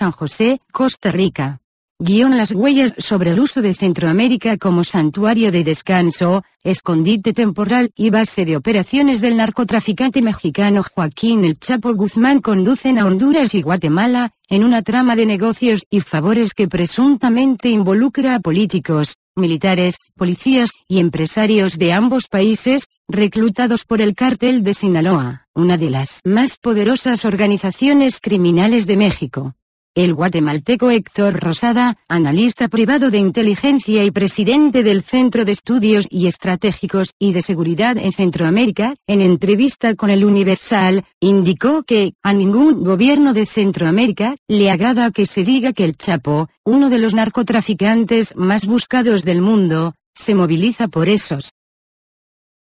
San José, Costa Rica. Guión Las huellas sobre el uso de Centroamérica como santuario de descanso, escondite temporal y base de operaciones del narcotraficante mexicano Joaquín El Chapo Guzmán conducen a Honduras y Guatemala, en una trama de negocios y favores que presuntamente involucra a políticos, militares, policías y empresarios de ambos países, reclutados por el cártel de Sinaloa, una de las más poderosas organizaciones criminales de México. El guatemalteco Héctor Rosada, analista privado de inteligencia y presidente del Centro de Estudios y Estratégicos y de Seguridad en Centroamérica, en entrevista con el Universal, indicó que, a ningún gobierno de Centroamérica, le agrada que se diga que el Chapo, uno de los narcotraficantes más buscados del mundo, se moviliza por esos